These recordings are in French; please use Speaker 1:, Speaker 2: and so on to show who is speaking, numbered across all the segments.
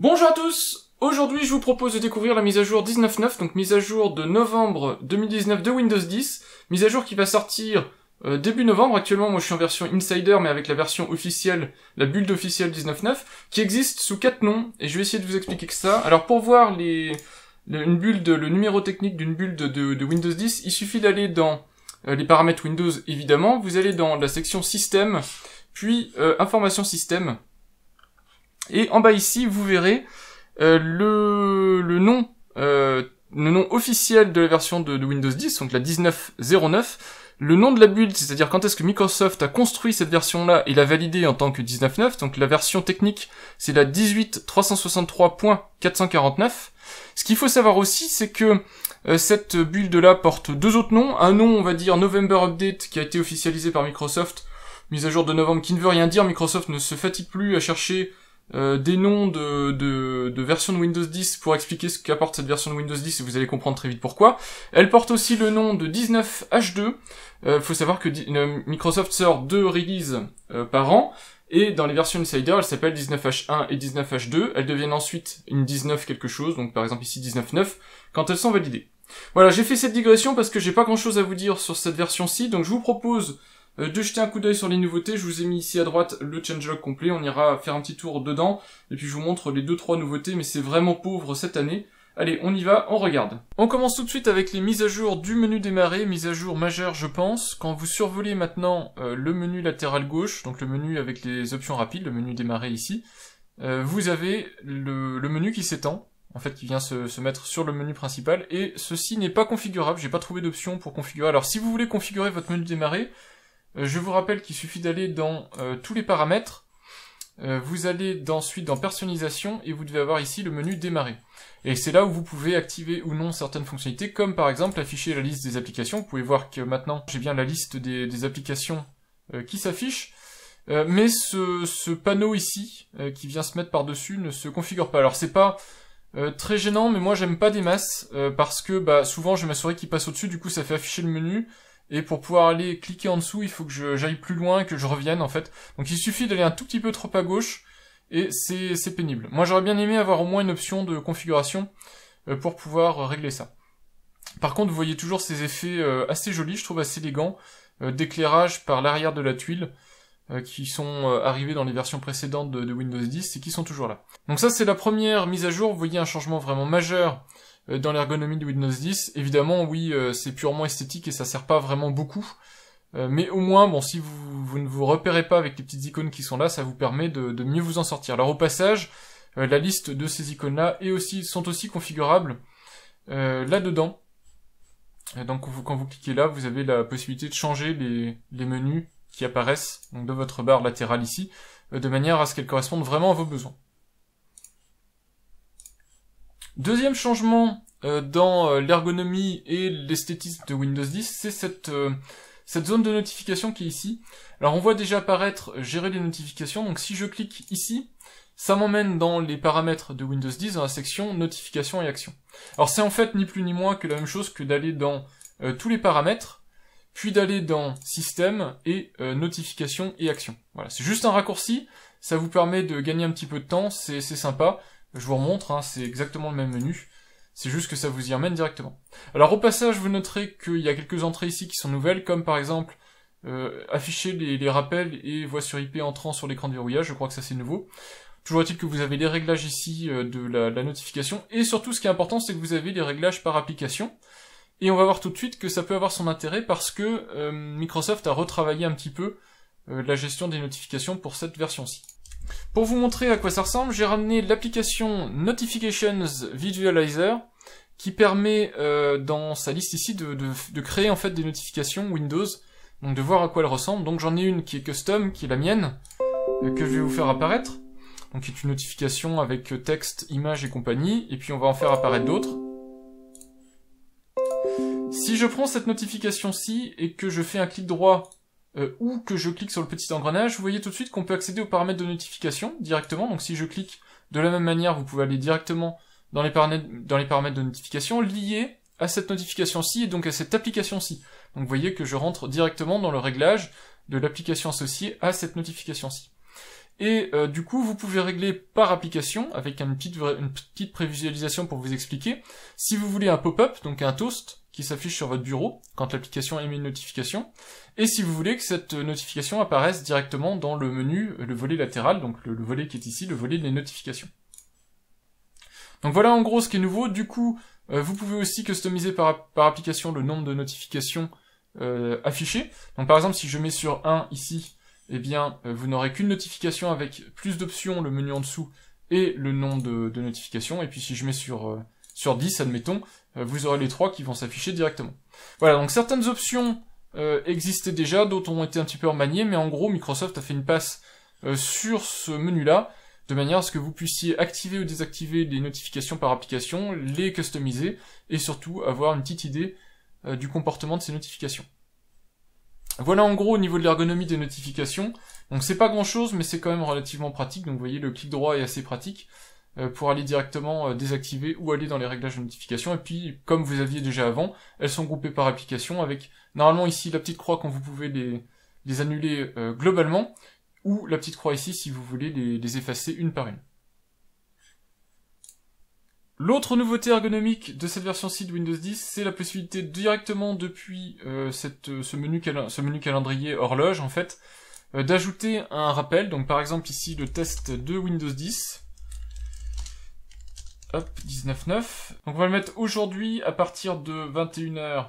Speaker 1: Bonjour à tous Aujourd'hui je vous propose de découvrir la mise à jour 19.9, donc mise à jour de novembre 2019 de Windows 10, mise à jour qui va sortir euh, début novembre, actuellement moi je suis en version Insider mais avec la version officielle, la build officielle 19.9, qui existe sous quatre noms, et je vais essayer de vous expliquer que ça. Alors pour voir le, une build, le numéro technique d'une build de, Windows 10, il suffit d'aller dans euh, les paramètres Windows évidemment, vous allez dans la section système, puis Informations euh, information système, et en bas ici, vous verrez euh, le, nom, euh, le nom officiel de la version de, Windows 10, donc la 1909, le nom de la build, c'est-à-dire quand est-ce que Microsoft a construit cette version-là et l'a validée en tant que 19.9, donc la version technique, c'est la 18.363.449. Ce qu'il faut savoir aussi, c'est que euh, cette build-là porte deux autres noms, un nom, on va dire, November Update, qui a été officialisé par Microsoft, mise à jour de novembre, qui ne veut rien dire, Microsoft ne se fatigue plus à chercher euh, des noms de, de, de, versions de Windows 10 pour expliquer ce qu'apporte cette version de Windows 10 et vous allez comprendre très vite pourquoi. Elle porte aussi le nom de 19H2. Euh, faut savoir que euh, Microsoft sort deux releases euh, par an. Et dans les versions Insider, elles s'appellent 19H1 et 19H2. Elles deviennent ensuite une 19 quelque chose, donc par exemple ici 19.9, quand elles sont validées. Voilà, j'ai fait cette digression parce que j'ai pas grand chose à vous dire sur cette version-ci, donc je vous propose euh, de jeter un coup d'œil sur les nouveautés, je vous ai mis ici à droite le changelog complet, on ira faire un petit tour dedans, et puis je vous montre les deux trois nouveautés, mais c'est vraiment pauvre cette année. Allez, on y va, on regarde. On commence tout de suite avec les mises à jour du menu démarrer, mise à jour majeure je pense. Quand vous survolez maintenant euh, le menu latéral gauche, donc le menu avec les options rapides, le menu démarrer ici, euh, vous avez le, le menu qui s'étend, en fait qui vient se, se, mettre sur le menu principal, et ceci n'est pas configurable, j'ai pas trouvé d'option pour configurer. Alors si vous voulez configurer votre menu démarrer, euh, je vous rappelle qu'il suffit d'aller dans euh, tous les paramètres. Euh, vous allez ensuite dans personnalisation et vous devez avoir ici le menu démarrer. Et c'est là où vous pouvez activer ou non certaines fonctionnalités, comme par exemple afficher la liste des applications. Vous pouvez voir que maintenant j'ai bien la liste des, applications qui s'affichent. mais ce, panneau ici qui vient se mettre par-dessus ne se configure pas. Alors c'est pas très gênant, mais moi j'aime pas des masses parce que bah, souvent je ma qu'il qui passe au-dessus, du coup ça fait afficher le menu et pour pouvoir aller cliquer en dessous, il faut que j'aille plus loin, que je revienne en fait. Donc il suffit d'aller un tout petit peu trop à gauche et c'est pénible. Moi j'aurais bien aimé avoir au moins une option de configuration euh, pour pouvoir euh, régler ça. Par contre vous voyez toujours ces effets euh, assez jolis, je trouve assez élégants, d'éclairage par l'arrière de la tuile qui sont arrivés dans les versions précédentes de, Windows 10 et qui sont toujours là. Donc ça c'est la première mise à jour, vous voyez un changement vraiment majeur euh, dans l'ergonomie de Windows 10. Évidemment, oui, euh, c'est purement esthétique et ça sert pas vraiment beaucoup. Euh, mais au moins, bon, si vous, ne vous repérez pas avec les petites icônes qui sont là, ça vous permet de, mieux vous en sortir. Alors au passage, la liste de ces icônes-là et aussi, sont aussi configurables là-dedans. Donc quand vous, cliquez là, vous avez la possibilité de changer les, menus qui apparaissent donc, de votre barre latérale ici, de manière à ce qu'elles correspondent vraiment à vos besoins. Deuxième changement euh, dans euh, l'ergonomie et l'esthétisme de Windows 10, c'est cette, euh, cette zone de notification qui est ici. Alors on voit déjà apparaître gérer les notifications, donc si je clique ici, ça m'emmène dans les paramètres de Windows 10 dans la section notifications et actions. Alors c'est en fait ni plus ni moins que la même chose que d'aller dans tous les paramètres, puis d'aller dans système et notification notifications et actions. Voilà, c'est juste un raccourci, ça vous permet de gagner un petit peu de temps, c'est sympa. Je vous remontre, hein, c'est exactement le même menu. C'est juste que ça vous y emmène directement. Alors au passage, vous noterez qu'il y a quelques entrées ici qui sont nouvelles, comme par exemple euh, afficher les, rappels et voix sur IP entrant sur l'écran de verrouillage, je crois que ça c'est nouveau. Toujours est-il que vous avez les réglages ici euh, de la, notification, et surtout ce qui est important, c'est que vous avez les réglages par application. Et on va voir tout de suite que ça peut avoir son intérêt parce que euh, Microsoft a retravaillé un petit peu la gestion des notifications pour cette version-ci. Pour vous montrer à quoi ça ressemble, j'ai ramené l'application Notifications Visualizer qui permet euh, dans sa liste ici de, créer en fait des notifications Windows, donc de voir à quoi elles ressemblent. Donc j'en ai une qui est custom, qui est la mienne, euh, que je vais vous faire apparaître. Donc c'est une notification avec euh, texte, image et compagnie, et puis on va en faire apparaître d'autres. Si je prends cette notification-ci et que je fais un clic droit euh, ou que je clique sur le petit engrenage, vous voyez tout de suite qu'on peut accéder aux paramètres de notification directement. Donc si je clique de la même manière, vous pouvez aller directement dans les, paramètres de notification liés à cette notification-ci et donc à cette application-ci. Donc vous voyez que je rentre directement dans le réglage de l'application associée à cette notification-ci. Et euh, du coup, vous pouvez régler par application, avec une petite prévisualisation pour vous expliquer, si vous voulez un pop-up, donc un toast, qui s'affiche sur votre bureau quand l'application émet une notification, et si vous voulez que cette notification apparaisse directement dans le menu, euh, le volet latéral, donc le, volet qui est ici, le volet des notifications. Donc voilà en gros ce qui est nouveau. Du coup, euh, vous pouvez aussi customiser par, par, application le nombre de notifications euh, affichées. Donc par exemple, si je mets sur 1 ici, eh bien, vous n'aurez qu'une notification avec plus d'options, le menu en dessous, et le nombre de, de notifications. Et puis si je mets sur sur 10, admettons, euh, vous aurez les trois qui vont s'afficher directement. Voilà, donc certaines options euh, existaient déjà, d'autres ont été un petit peu remaniées, mais en gros, Microsoft a fait une passe euh, sur ce menu-là, de manière à ce que vous puissiez activer ou désactiver les notifications par application, les customiser, et surtout avoir une petite idée du comportement de ces notifications. Voilà en gros au niveau de l'ergonomie des notifications. Donc c'est pas grand chose, mais c'est quand même relativement pratique. Donc vous voyez, le clic droit est assez pratique. Euh, pour aller directement euh, désactiver ou aller dans les réglages de notification. Et puis, comme vous aviez déjà avant, elles sont groupées par application avec normalement ici la petite croix quand vous pouvez les, annuler euh, globalement, ou la petite croix ici si vous voulez les, effacer une par une. L'autre nouveauté ergonomique de cette version ci de Windows 10, c'est la possibilité directement depuis cette, ce, menu ce, menu calendrier horloge en fait, d'ajouter un rappel, donc par exemple ici le test de Windows 10, Hop, 19,9. Donc on va le mettre aujourd'hui à partir de 21h30.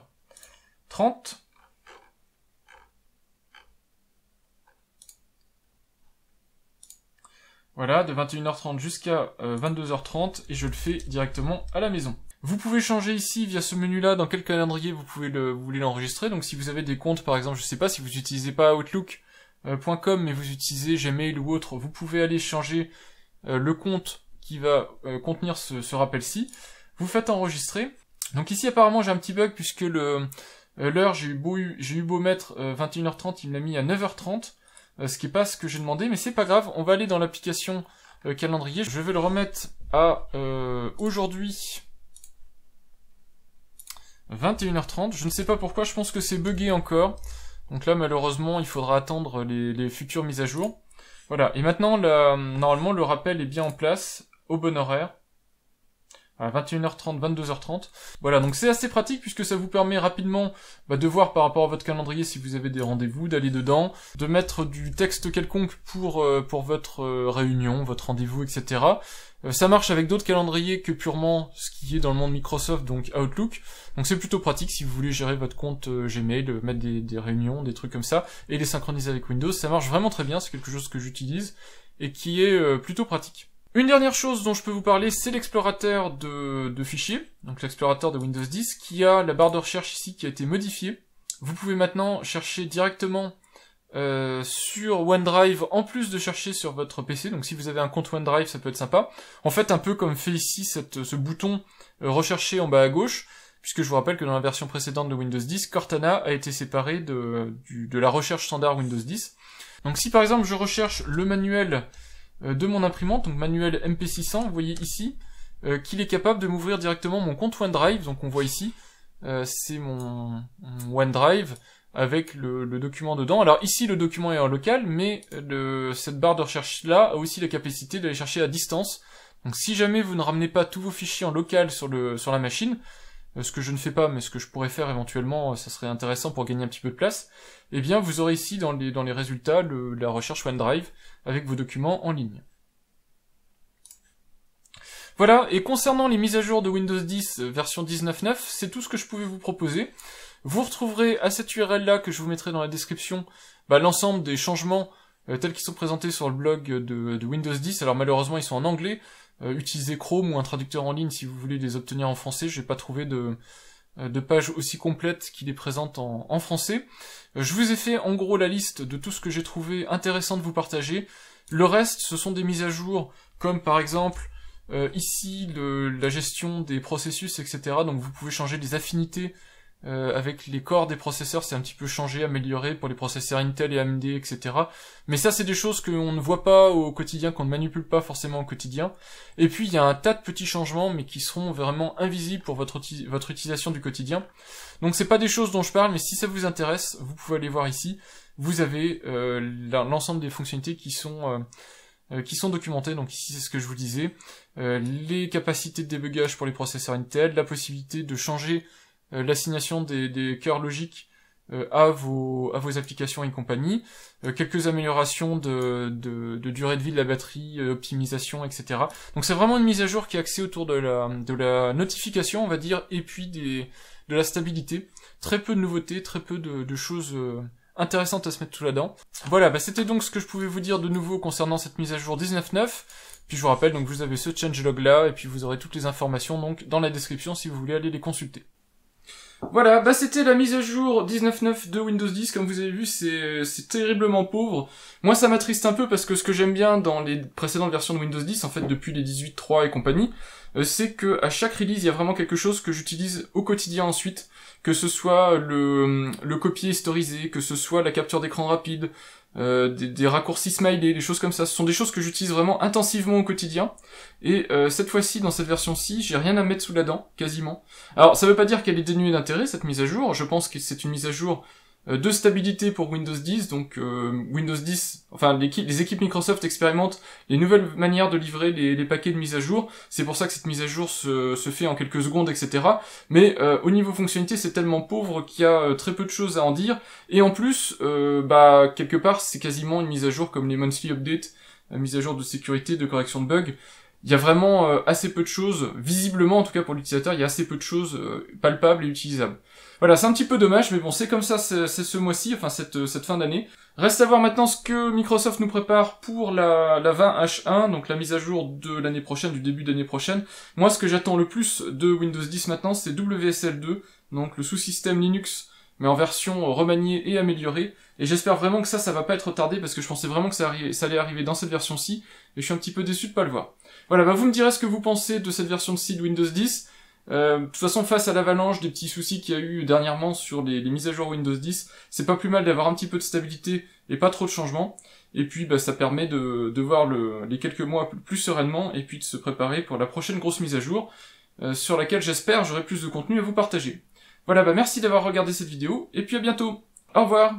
Speaker 1: Voilà, de 21h30 jusqu'à 22h30 euh, et je le fais directement à la maison. Vous pouvez changer ici via ce menu-là dans quel calendrier vous pouvez vous voulez l'enregistrer. Donc si vous avez des comptes, par exemple, je sais pas si vous n'utilisez pas Outlook.com euh, mais vous utilisez Gmail ou autre, vous pouvez aller changer euh, le compte qui va euh, contenir ce, rappel-ci. Vous faites enregistrer. Donc ici apparemment j'ai un petit bug puisque euh, l'heure j'ai eu beau mettre 21h30, euh, il me l'a mis à 9h30, ce qui n'est pas ce que j'ai demandé, mais c'est pas grave. On va aller dans l'application calendrier. Je vais le remettre à aujourd'hui 21h30. Je ne sais pas pourquoi. Je pense que c'est buggé encore. Donc là malheureusement il faudra attendre les, futures mises à jour. Voilà, et maintenant, normalement, le rappel est bien en place au bon horaire. À 21h30, 22h30. Voilà, donc c'est assez pratique puisque ça vous permet rapidement bah, de voir par rapport à votre calendrier si vous avez des rendez-vous, d'aller dedans, de mettre du texte quelconque pour, euh, pour votre euh, réunion, votre rendez-vous, etc. Euh, ça marche avec d'autres calendriers que purement ce qui est dans le monde Microsoft, donc Outlook. Donc c'est plutôt pratique si vous voulez gérer votre compte Gmail, mettre des, des réunions, des trucs comme ça, et les synchroniser avec Windows. Ça marche vraiment très bien, c'est quelque chose que j'utilise et qui est plutôt pratique. Une dernière chose dont je peux vous parler, c'est l'explorateur de, fichiers, donc l'explorateur de Windows 10, qui a la barre de recherche ici qui a été modifiée. Vous pouvez maintenant chercher directement euh, sur OneDrive en plus de chercher sur votre PC. Donc si vous avez un compte OneDrive, ça peut être sympa. En fait, un peu comme fait ici ce bouton euh, rechercher en bas à gauche, puisque je vous rappelle que dans la version précédente de Windows 10, Cortana a été séparée de la recherche standard Windows 10. Donc si par exemple je recherche le manuel euh, de mon imprimante, donc manuel MP600, vous voyez ici, euh, qu'il est capable de m'ouvrir directement mon compte OneDrive, donc on voit ici, euh, c'est mon, OneDrive, avec le, document dedans. Alors ici le document est en local, mais cette barre de recherche là a aussi la capacité d'aller chercher à distance. Donc si jamais vous ne ramenez pas tous vos fichiers en local sur, le, sur la machine, euh, ce que je ne fais pas, mais ce que je pourrais faire éventuellement, euh, ça serait intéressant pour gagner un petit peu de place, eh bien vous aurez ici dans les, dans les résultats la recherche OneDrive avec vos documents en ligne. Voilà, et concernant les mises à jour de Windows 10 euh, version 19.9, c'est tout ce que je pouvais vous proposer. Vous retrouverez à cette URL là que je vous mettrai dans la description bah, l'ensemble des changements tels qu'ils sont présentés sur le blog de, de Windows 10. Alors malheureusement ils sont en anglais, euh, utiliser Chrome ou un traducteur en ligne si vous voulez les obtenir en français. Je n'ai pas trouvé de, euh, de page aussi complète qui les présente en, français. Euh, je vous ai fait en gros la liste de tout ce que j'ai trouvé intéressant de vous partager. Le reste, ce sont des mises à jour, comme par exemple ici la gestion des processus, etc. Donc vous pouvez changer les affinités euh, avec les corps des processeurs, c'est un petit peu changé, amélioré pour les processeurs Intel et AMD, etc. Mais ça, c'est des choses qu'on ne voit pas au quotidien, qu'on ne manipule pas forcément au quotidien. Et puis, il y a un tas de petits changements, mais qui seront vraiment invisibles pour votre, votre utilisation du quotidien. Donc, c'est pas des choses dont je parle, mais si ça vous intéresse, vous pouvez aller voir ici. Vous avez euh, l'ensemble des fonctionnalités qui sont euh, qui sont documentées. Donc ici, c'est ce que je vous disais. les capacités de débugage pour les processeurs Intel, la possibilité de changer euh, l'assignation des, des cœurs logiques euh, à vos, à vos applications et compagnie, euh, quelques améliorations de, de, durée de vie de la batterie, optimisation, etc. Donc c'est vraiment une mise à jour qui est axée autour de la, de la notification, on va dire, et puis des, de la stabilité. Très peu de nouveautés, très peu de, de choses intéressantes à se mettre tout là-dedans. Voilà, bah c'était donc ce que je pouvais vous dire de nouveau concernant cette mise à jour 19.9. Puis je vous rappelle, donc vous avez ce changelog là, et puis vous aurez toutes les informations donc dans la description si vous voulez aller les consulter. Voilà, bah c'était la mise à jour 19.9 de Windows 10, comme vous avez vu, c'est terriblement pauvre. Moi ça m'attriste un peu parce que ce que j'aime bien dans les précédentes versions de Windows 10, en fait depuis les 18.3 et compagnie, euh, c'est que à chaque release, il y a vraiment quelque chose que j'utilise au quotidien ensuite, que ce soit le, le copier historisé, que ce soit la capture d'écran rapide, euh, des, des, raccourcis smiley, des choses comme ça. Ce sont des choses que j'utilise vraiment intensivement au quotidien. Et euh, cette fois-ci, dans cette version-ci, j'ai rien à mettre sous la dent, quasiment. Alors, ça veut pas dire qu'elle est dénuée d'intérêt, cette mise à jour. Je pense que c'est une mise à jour euh, de stabilité pour Windows 10, donc euh, Windows 10, enfin les équipes Microsoft expérimentent les nouvelles manières de livrer les, paquets de mise à jour, c'est pour ça que cette mise à jour se, fait en quelques secondes, etc. Mais euh, au niveau fonctionnalité, c'est tellement pauvre qu'il y a très peu de choses à en dire, et en plus, bah quelque part, c'est quasiment une mise à jour comme les monthly updates, mise à jour de sécurité, de correction de bugs, il y a vraiment assez peu de choses, visiblement en tout cas pour l'utilisateur, il y a assez peu de choses palpables et utilisables. Voilà, c'est un petit peu dommage, mais bon, c'est comme ça, c'est ce mois-ci, enfin cette, euh, cette fin d'année. Reste à voir maintenant ce que Microsoft nous prépare pour la, la 20H1, donc la mise à jour de l'année prochaine, du début d'année prochaine. Moi, ce que j'attends le plus de Windows 10 maintenant, c'est WSL2, donc le sous-système Linux, mais en version euh, remaniée et améliorée. Et j'espère vraiment que ça, ça va pas être retardé, parce que je pensais vraiment que ça, allait arriver dans cette version-ci, et je suis un petit peu déçu de pas le voir. Voilà, bah vous me direz ce que vous pensez de cette version ci de Windows 10. Euh, de toute façon, face à l'avalanche des petits soucis qu'il y a eu dernièrement sur les, mises à jour Windows 10, c'est pas plus mal d'avoir un petit peu de stabilité et pas trop de changements. Et puis, bah, ça permet de, voir le, les quelques mois plus sereinement et puis de se préparer pour la prochaine grosse mise à jour, euh, sur laquelle j'espère j'aurai plus de contenu à vous partager. Voilà, bah merci d'avoir regardé cette vidéo et puis à bientôt. Au revoir